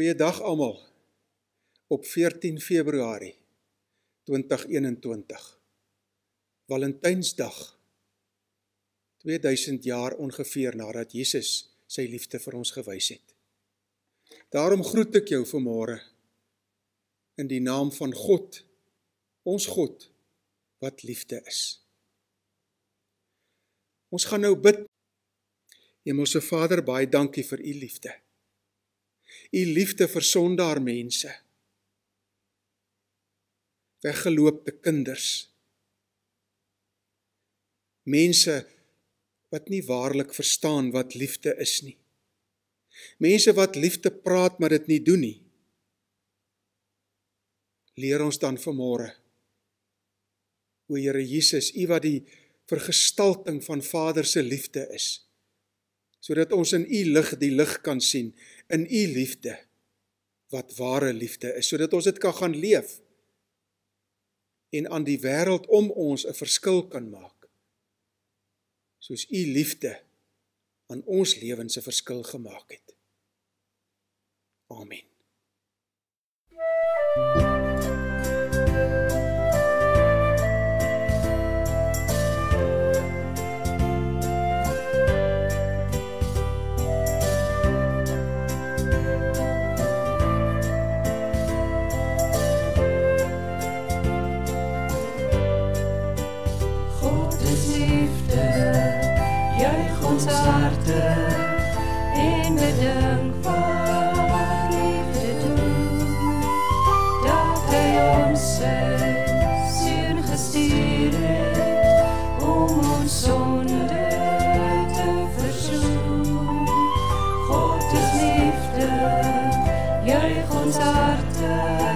Goeiedag almal. Op 14 Februarie 2021 Valentynsdag 2000 jaar ongeveer nadat Jesus sy liefde vir ons gewys het. Daarom groet ek jou vanmôre in die naam van God, ons God wat liefde is. Ons gaan nou bid. Hemelse Vader, baie dankie vir u liefde. U liefde vir sondaar mense. Weggeloopte kinders. Mense wat nie waarlik verstaan wat liefde is nie. Mense wat liefde praat maar dit nie doen nie. Leer ons dan vanmôre. O Here Jesus, U wat die vergestalting van Vader se liefde is, sodat ons in U lig die lig kan sien in u liefde wat ware liefde is sodat ons dit kan gaan leef en aan die wêreld om ons 'n verskil kan maak soos u liefde aan ons lewens 'n verskil gemaak het amen ons harte in bedank van liefde doen. Dat hij ons zijn zin gestuurd heeft om ons zonde te verzoenen. God is liefde, jeugd ons harte.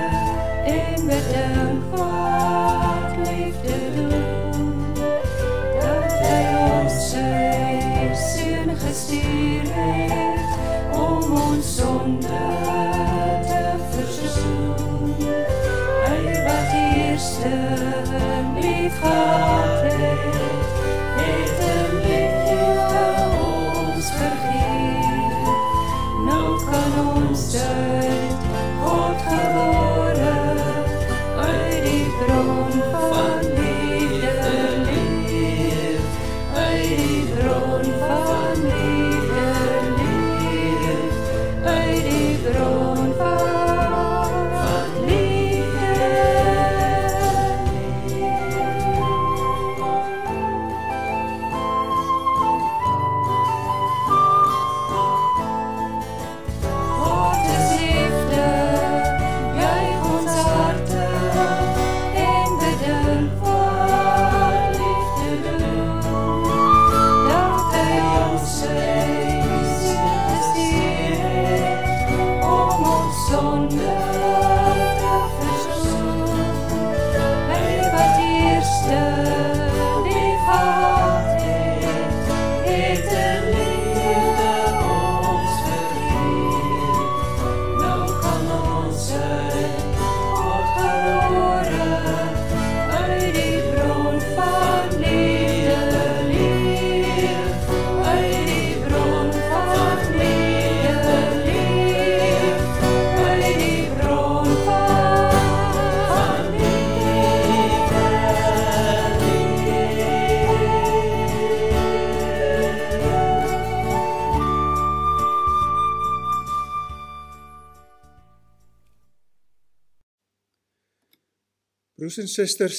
susters,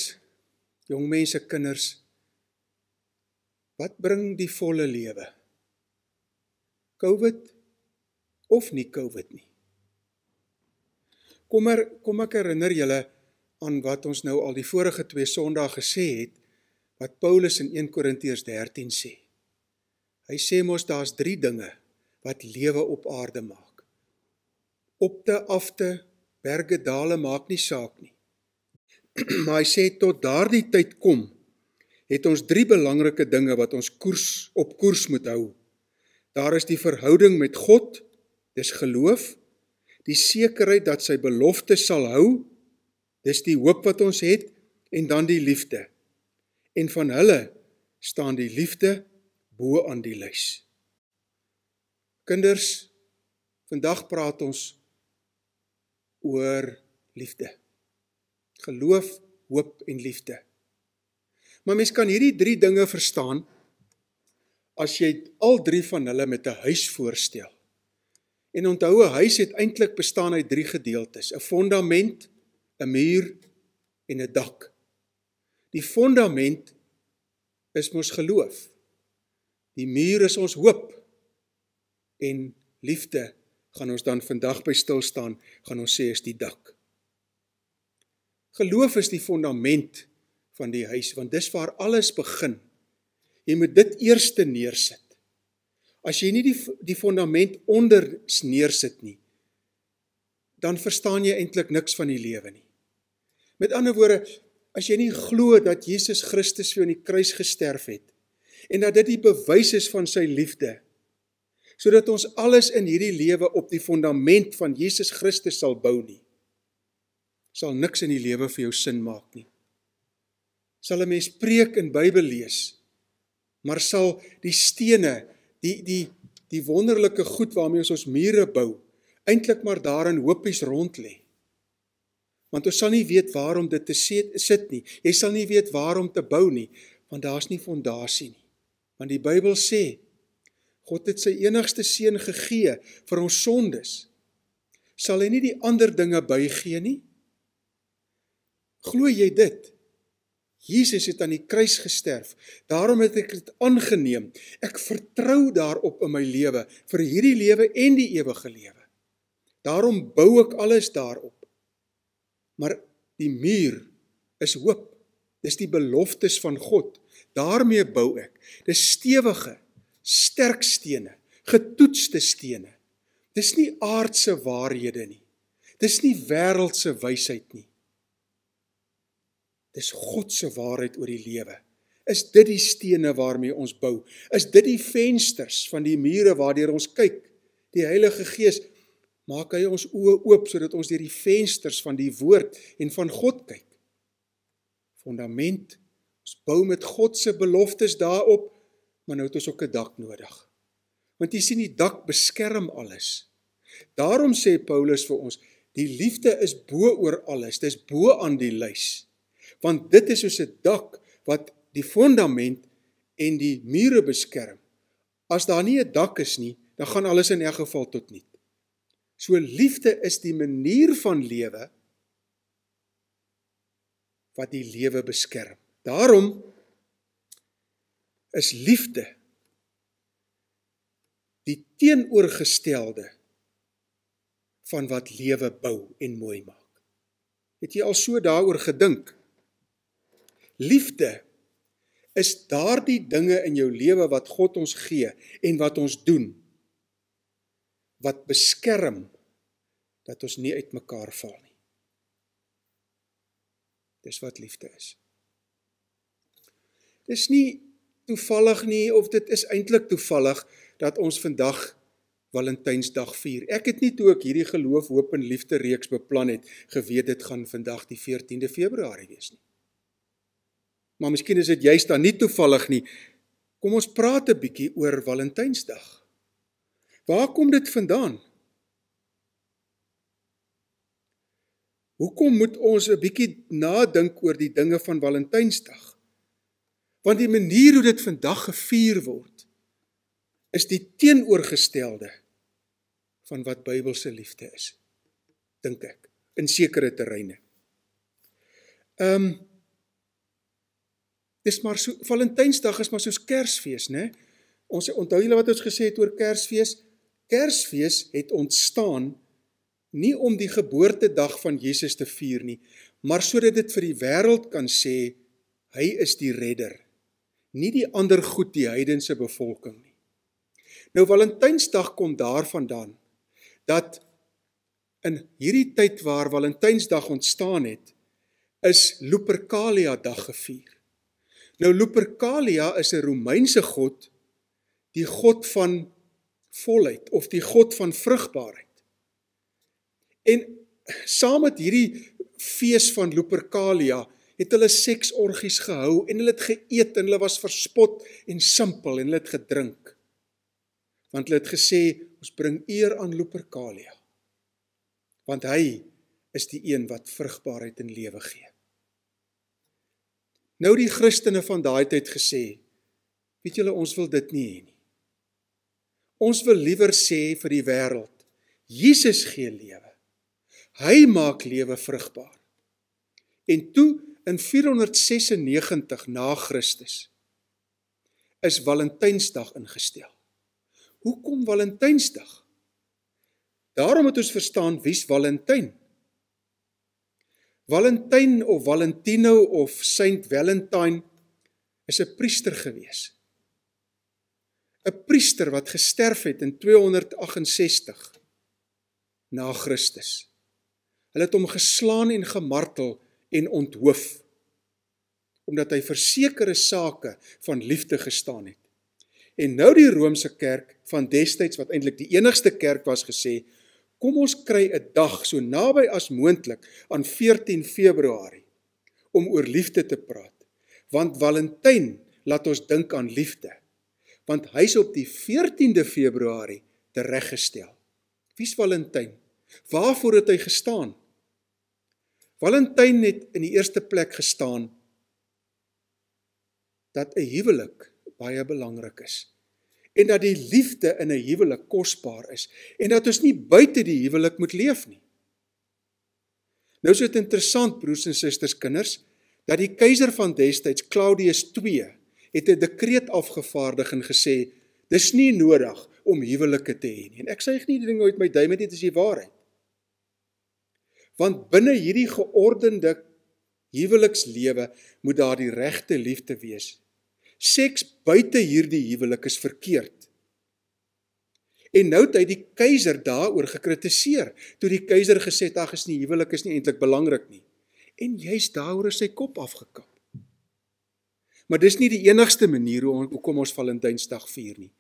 jong mense, kinders, wat bring die volle lewe? COVID of nie COVID nie. Kom maar er, kom ek herinner julle aan wat ons nou al die vorige twee Sondae gesê het wat Paulus in 1 Korintiërs 13 sê. Hy sê mos daar's drie dinge wat lewe op aarde maak. Opte, afte, berge, dale maak nie saak nie. maar hy sê tot daardie tyd kom het ons drie belangrike dinge wat ons koers op koers moet hou. Daar is die verhouding met God, dis geloof, die sekerheid dat sy belofte sal hou, dis die hoop wat ons het en dan die liefde. En van hulle staan die liefde bo aan die lys. Kinders, vandag praat ons oor liefde geloof, hoop en liefde. Maar mens kan hierdie drie dinge verstaan as jy al drie van hulle met 'n huis voorstel. En onthou, 'n huis het eintlik bestaan uit drie gedeeltes: 'n fondament, 'n muur en 'n dak. Die fondament is mos geloof. Die muur is ons hoop en liefde gaan ons dan vandag by stil staan, gaan ons sê is die dak. Geloof is die fundament van die huis want dis waar alles begin. Jy moet dit eerste neersit. As jy nie die die fundament onder neersit nie, dan verstaan jy eintlik niks van die lewe nie. Met ander woorde, as jy nie glo dat Jesus Christus vir jou aan die kruis gesterf het en dat dit die bewys is van sy liefde, sodat ons alles in hierdie lewe op die fundament van Jesus Christus sal bou nie, sal niks in die lewe vir jou sin maak nie. Sal 'n mens preek en Bybel lees, maar sal die stene, die die die wonderlike goed waarmee ons ons mure bou, eintlik maar daarin hopies rond lê. Want ons sal nie weet waarom dit te sit nie. Jy sal nie weet waarom te bou nie, want daar's nie fondasie nie. Want die Bybel sê God het sy enigste seun gegee vir ons sondes. Sal hy nie die ander dinge bygee nie? Glo jy dit? Jesus het aan die kruis gesterf. Daarom het ek dit aangeneem. Ek vertrou daarop in my lewe vir hierdie lewe en die ewige lewe. Daarom bou ek alles daarop. Maar die muur is hoop. Dis die beloftes van God. Daarmee bou ek. Dis stewige, sterk stene, getoetste stene. Dis nie aardse waarhede nie. Dis nie wêreldse wysheid nie. Dis God se waarheid oor die lewe. Is dit die stene waarmee ons bou? Is dit die vensters van die mure waardeur ons kyk? Die Heilige Gees maak hy ons oë oop sodat ons deur die vensters van die woord en van God kyk. Fundament. Ons bou met God se beloftes daarop, maar nou het ons ook 'n dak nodig. Want jy sien die dak beskerm alles. Daarom sê Paulus vir ons, die liefde is bo oor alles. Dis bo aan die lys want dit is soos 'n dak wat die fondament en die mure beskerm. As daar nie 'n dak is nie, dan gaan alles in 'n geval tot niks. So liefde is die manier van lewe wat die lewe beskerm. Daarom is liefde die teenoorgestelde van wat lewe bou en mooi maak. Het jy al so daaroor gedink? Liefde is daardie dinge in jou lewe wat God ons gee en wat ons doen wat beskerm dat ons nie uitmekaar val nie. Dis wat liefde is. Dis nie toevallig nie of dit is eintlik toevallig dat ons vandag Valentynsdag vier. Ek het nie toe ook hierdie geloof hoop en liefde reeks beplan het geweet dit gaan vandag die 14de Februarie wees nie. Maar miskien is dit juist dan nie toevallig nie. Kom ons praat 'n bietjie oor Valentynsdag. Waar kom dit vandaan? Hoekom moet ons 'n bietjie nadink oor die dinge van Valentynsdag? Want die manier hoe dit vandag gevier word is die teenoorgestelde van wat Bybelse liefde is, dink ek, in sekere terreine. Ehm um, Dis maar so Valentynsdag is maar soos Kersfees, né? Ons onthou julle wat ons gesê het oor Kersfees. Kersfees het ontstaan nie om die geboortedag van Jesus te vier nie, maar sodat dit vir die wêreld kan sê hy is die redder. Nie die ander goed die heidense bevolking nie. Nou Valentynsdag kom daarvandaan dat in hierdie tyd waar Valentynsdag ontstaan het, is Lupercalia dag gevier. Nou Lupercalia is 'n Romeinse god, die god van volheid of die god van vrugbaarheid. En saam met hierdie fees van Lupercalia het hulle seksorgies gehou en hulle het geëet en hulle was verspot en simpel en hulle het gedrink. Want hulle het gesê ons bring eer aan Lupercalia. Want hy is die een wat vrugbaarheid en lewe gee. Nou die Christene van daai tyd gesê, weet julle ons wil dit nie hê nie. Ons wil liewer sê vir die wêreld, Jesus gee lewe. Hy maak lewe vrugbaar. En toe in 496 na Christus is Valentynsdag ingestel. Hoekom Valentynsdag? Daarom het ons verstaan wie's Valentyn. Valentyn of Valentino of Saint Valentine is 'n priester gewees. 'n Priester wat gesterf het in 268 na Christus. Hulle het hom geslaan en gemartel en onthoof omdat hy vir sekere sake van liefde gestaan het. En nou die Romeinse kerk van destyds wat eintlik die enigste kerk was gesê, kom ons kry 'n dag so naby as moontlik aan 14 Februarie om oor liefde te praat. Want Valentyn laat ons dink aan liefde. Want hy's op die 14de Februarie tereggestel. Wie's Valentyn? Waarvoor het hy gestaan? Valentyn het in die eerste plek gestaan dat 'n huwelik baie belangrik is en dat die liefde in 'n huwelik kosbaar is en dat ons nie buite die huwelik moet leef nie. Nou is dit interessant broers en susters kinders dat die keiser van destyds Claudius 2 het 'n dekreet afgevaardig en gesê dis nie nodig om huwelike te hê nie. En ek sê ek nie die ding uit my duim net is die waarheid. Want binne hierdie geordende huwelikslewe moet daar die regte liefde wees seks buite hierdie huwelik is verkeerd. En nou het hy die keiser daaroor gekritiseer. Toe die keiser gesê het ag is nie huwelik is nie eintlik belangrik nie. En jy's daaroor sy kop afgekap. Maar dis nie die enigste manier hoe ons hoekom ons Valentynsdag vier nie.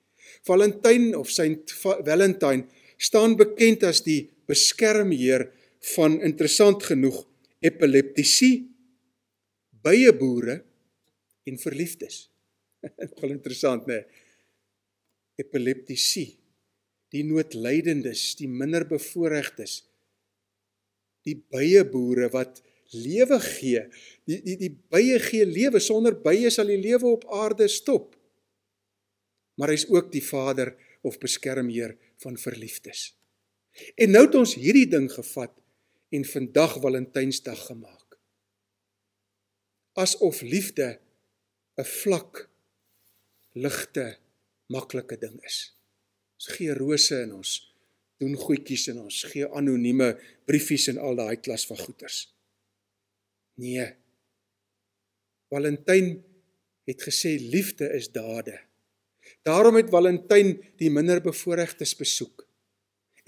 Valentyn of Saint Valentine staan bekend as die beskermheer van interessant genoeg epileptisie, bye boere en verliefdes. Dit is wel interessant, né? Epileptisie. Die noodlydendes, die minder bevoordeeldes. Die byeboere wat lewe gee. Die die die bye gee lewe. Sonder bye sal die lewe op aarde stop. Maar hy's ook die Vader of beskermheer van verliefdes. En nou het ons hierdie ding gevat en vandag Valentynsdag gemaak. Asof liefde 'n vlak ligte maklike ding is. Ons gee rose in ons doen goedjies en ons gee anonieme briefies en al daai klas van goeders. Nee. Valentyn het gesê liefde is dade. Daarom het Valentyn die minderbevoorregtes besoek.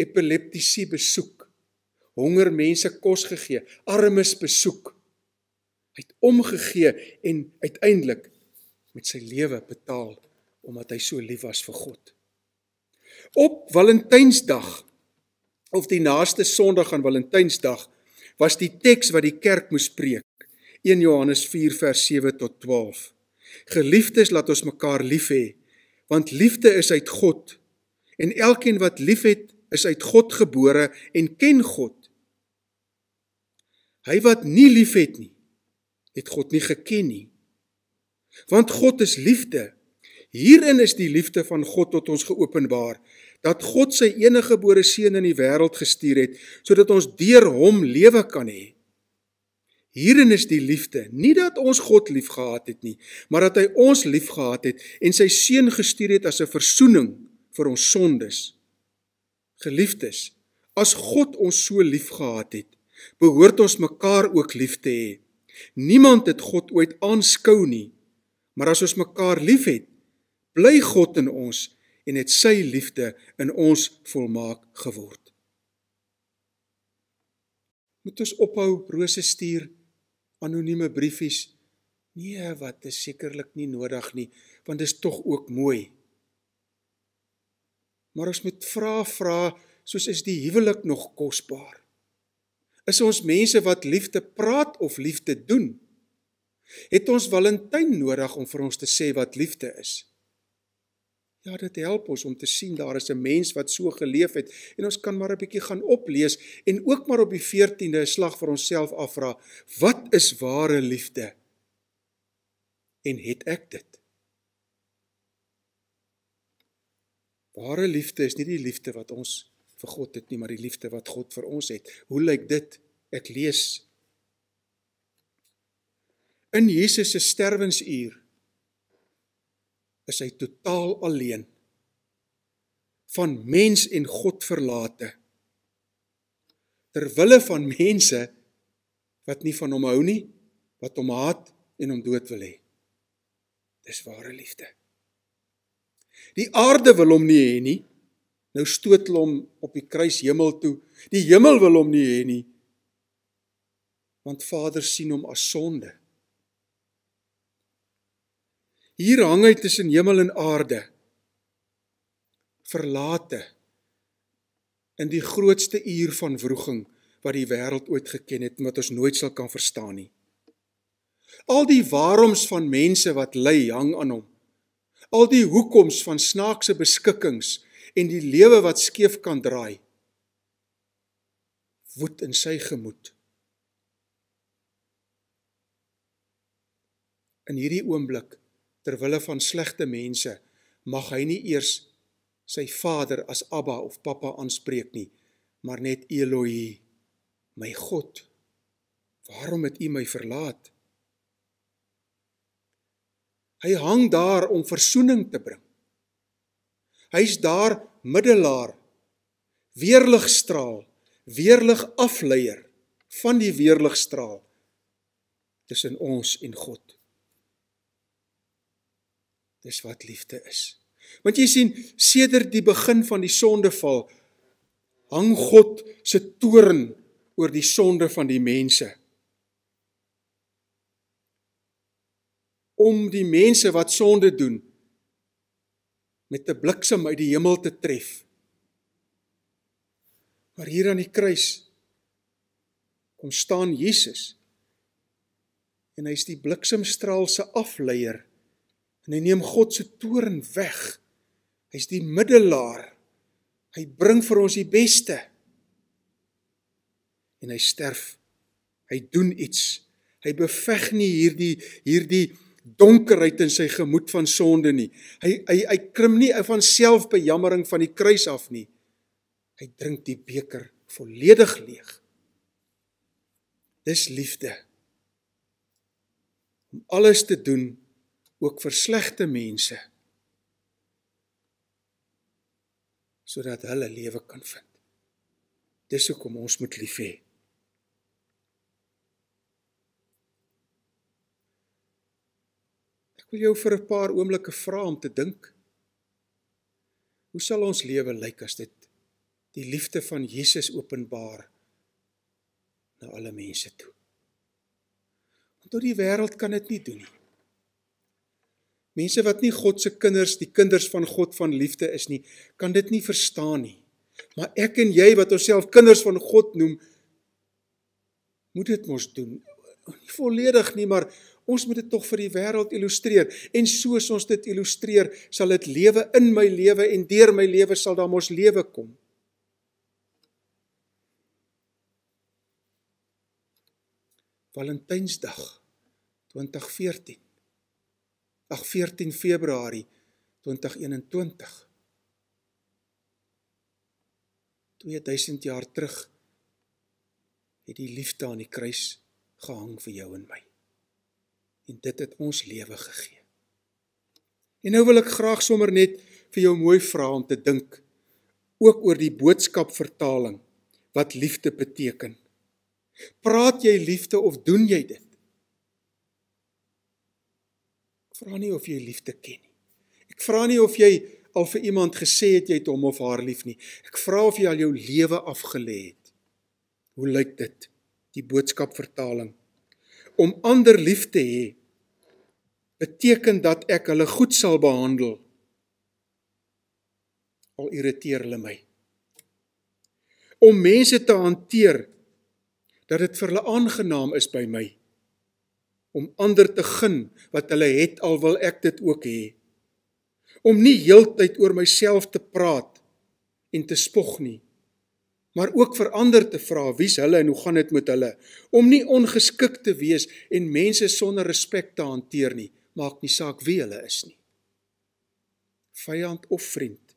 Epileptiese besoek. Honger mense kos gegee, armes besoek. Hy het omgegee en uiteindelik met sy lewe betaal omdat hy so lief was vir God. Op Valentynsdag of die naaste Sondag aan Valentynsdag was die teks wat die kerk moes preek 1 Johannes 4 vers 7 tot 12. Geliefdes, laat ons mekaar lief hê, want liefde is uit God en elkeen wat liefhet, is uit God gebore en ken God. Hy wat nie liefhet nie, het God nie geken nie. Want God is liefde. Hierin is die liefde van God tot ons geopenbaar dat God sy enige gebore seun in die wêreld gestuur het sodat ons deur hom lewe kan hê. Hierin is die liefde, nie dat ons God liefgehad het nie, maar dat hy ons liefgehad het en sy seun gestuur het as 'n verzoening vir ons sondes. Geliefdes, as God ons so liefgehad het, behoort ons mekaar ook lief te hê. Niemand het God ooit aanskou nie. Maar as ons mekaar liefhet, bly God in ons en het sy liefde in ons volmaak geword. Moet ons ophou rose stuur anonieme briefies? Nee, wat is sekerlik nie nodig nie, want dit is tog ook mooi. Maar ons moet vra vra soos is die huwelik nog kosbaar? Is ons mense wat liefde praat of liefde doen? het ons Valentyn nodig om vir ons te sê wat liefde is. Ja, dit help ons om te sien daar is 'n mens wat so geleef het en ons kan maar 'n bietjie gaan oplees en ook maar op die 14de 'n slag vir onsself afvra, wat is ware liefde? En het ek dit? Ware liefde is nie die liefde wat ons vir God het nie, maar die liefde wat God vir ons het. Hoe lyk dit? Ek lees In Jesus se sterwensuur is hy totaal alleen van mens en God verlate ter wille van mense wat nie van hom hou nie, wat hom haat en hom dood wil hê. Dis ware liefde. Die aarde wil hom nie hê nie. Nou stoot hom op die kruis hemel toe. Die hemel wil hom nie hê nie. Want Vader sien hom as sonde. Hier hang hy tussen hemel en aarde. Verlate in die grootste uur van wroging wat die wêreld ooit geken het en wat ons nooit sal kan verstaan nie. Al die waaroms van mense wat ly hang aan hom. Al die hoekoms van snaakse beskikkings en die lewe wat skeef kan draai. Woed in sy gemoed. In hierdie oomblik ter wille van slegte mense mag hy nie eers sy vader as Abba of Papa aanspreek nie, maar net Elohi, my God. Waarom het U my verlaat? Hy hang daar om verzoening te bring. Hy's daar middelaar, weerligstraal, weerligafleier van die weerligstraal tussen ons en God. Dis wat liefde is. Want jy sien, sedert die begin van die sondeval hang God se toorn oor die sonde van die mense. Om die mense wat sonde doen met 'n bliksem uit die hemel te tref. Maar hier aan die kruis kom staan Jesus en hy's die bliksemstraal se afleier en hy neem God se toorn weg. Hy's die middelaar. Hy bring vir ons die beste. En hy sterf. Hy doen iets. Hy beveg nie hierdie hierdie donkerheid in sy gemoed van sonde nie. Hy hy hy krimp nie van selfbejammering van die kruis af nie. Hy drink die beker volledig leeg. Dis liefde. Om alles te doen ook vir slegte mense sodat hulle lewe kan vind. Dis hoekom ons moet lief hê. Ek wil jou vir 'n paar oomblikke vra om te dink. Hoe sal ons lewe lyk as dit die liefde van Jesus openbaar na alle mense toe? Want tot die wêreld kan dit nie doen nie. Mense wat nie God se kinders, die kinders van God van liefde is nie, kan dit nie verstaan nie. Maar ek en jy wat onsself kinders van God noem, moet dit mos doen. Nie volledig nie, maar ons moet dit tog vir die wêreld illustreer. En soos ons dit illustreer, sal dit lewe in my lewe en deur my lewe sal daar mos lewe kom. Valentynsdag 2014 Ag 14 Februarie 2021. 2000 jaar terug het die liefde aan die kruis gehang vir jou en my. En dit het ons lewe gegee. En nou wil ek graag sommer net vir jou mooi vra om te dink ook oor die boodskap vertaling wat liefde beteken. Praat jy liefde of doen jy dit? vra nie of jy liefde ken nie. Ek vra nie of jy al vir iemand gesê het jy het hom of haar lief nie. Ek vra of jy al jou lewe afgelê het. Hoe lyk dit? Die boodskap vertaling. Om ander lief te hê beteken dat ek hulle goed sal behandel. Al irriteer hulle my. Om mense te hanteer dat dit vir hulle aangenaam is by my om ander te gun wat hulle het al wil ek dit ook hê. Om nie heeltyd oor myself te praat en te spog nie, maar ook vir ander te vra wie's hulle en hoe gaan dit met hulle. Om nie ongeskik te wees en mense sonder respek te hanteer nie, maak nie saak wie hulle is nie. Vyand of vriend,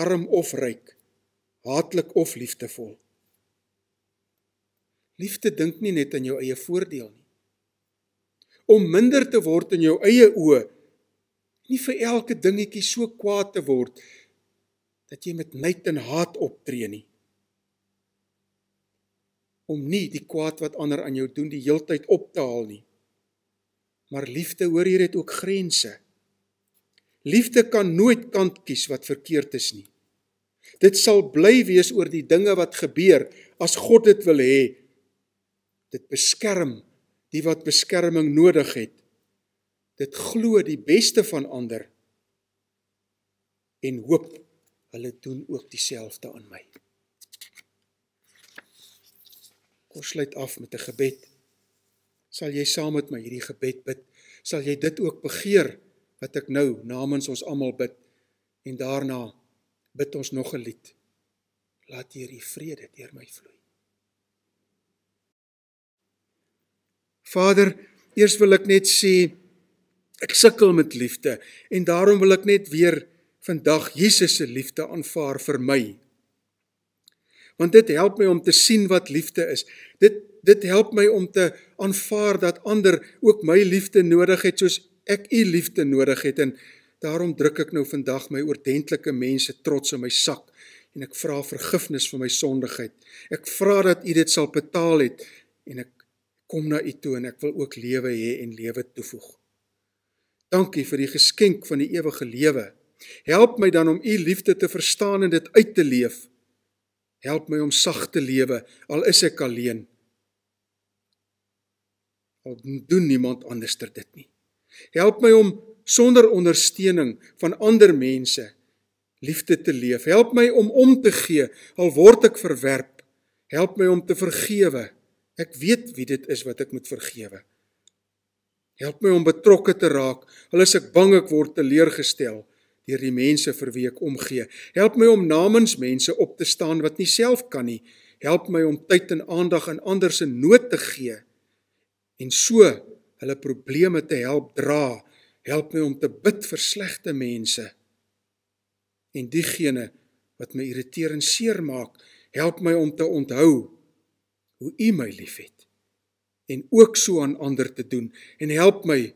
arm of ryk, haatlik of liefdevol. Liefde dink nie net aan jou eie voordeel nie om minder te word in jou eie oë. Nie vir elke dingetjie so kwaad te word dat jy met nait en haat optree nie. Om nie die kwaad wat ander aan jou doen die heeltyd op te haal nie. Maar liefde hoor hier het ook grense. Liefde kan nooit kant kies wat verkeerd is nie. Dit sal bly wees oor die dinge wat gebeur as God dit wil hê. Dit beskerm die wat beskerming nodig het. Dit glo die beste van ander en hoop hulle doen ook dieselfde aan my. Ons sluit af met 'n gebed. Sal jy saam met my hierdie gebed bid? Sal jy dit ook begeer wat ek nou namens ons almal bid en daarna bid ons nog 'n lied. Laat hier u vrede deur my vloei. Vader, eers wil ek net sê ek sukkel met liefde en daarom wil ek net weer vandag Jesus se liefde aanvaar vir my. Want dit help my om te sien wat liefde is. Dit dit help my om te aanvaar dat ander ook my liefde nodig het soos ek u liefde nodig het en daarom druk ek nou vandag my oordentlike mense trots in my sak en ek vra vergifnis vir my sondigheid. Ek vra dat u dit sal betaal het en ek kom na U toe en ek wil ook lewe hê en lewe toevoeg. Dankie vir die geskenk van die ewige lewe. Help my dan om U liefde te verstaan en dit uit te leef. Help my om sag te lewe al is ek alleen. Al doen niemand anders dit nie. Help my om sonder ondersteuning van ander mense liefde te leef. Help my om om te gee al word ek verwerp. Help my om te vergewe Ek weet wie dit is wat ek moet vergewe. Help my om betrokke te raak. Hulle sê ek bang ek word teleurgestel deur die mense vir wie ek omgee. Help my om namens mense op te staan wat nie self kan nie. Help my om tyd en aandag aan ander se nood te gee en so hulle probleme te help dra. Help my om te bid vir slegte mense en diegene wat my irriteer en seermaak. Help my om te onthou hoe u my liefhet en ook so aan ander te doen en help my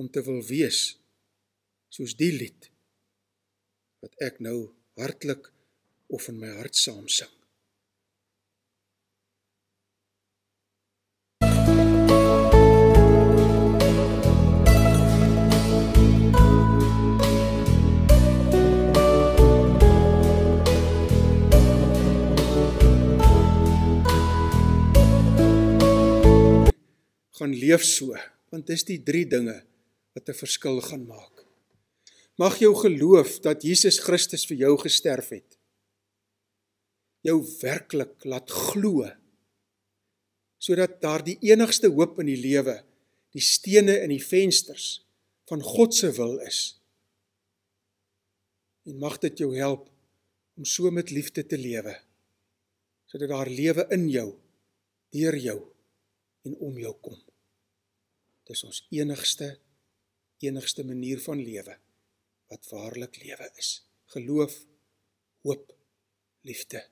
om te wil wees soos die lied wat ek nou hartlik of in my hart saamsing gaan leef so, want dis die drie dinge wat 'n verskil gaan maak. Mag jou geloof dat Jesus Christus vir jou gesterf het jou werklik laat glo sodat daar die enigste hoop in die lewe die stene in die vensters van God se wil is en mag dit jou help om so met liefde te lewe sodat daar lewe in jou deur jou en om jou kom Dis ons enigste enigste manier van lewe wat waarlik lewe is. Geloof, hoop, liefde.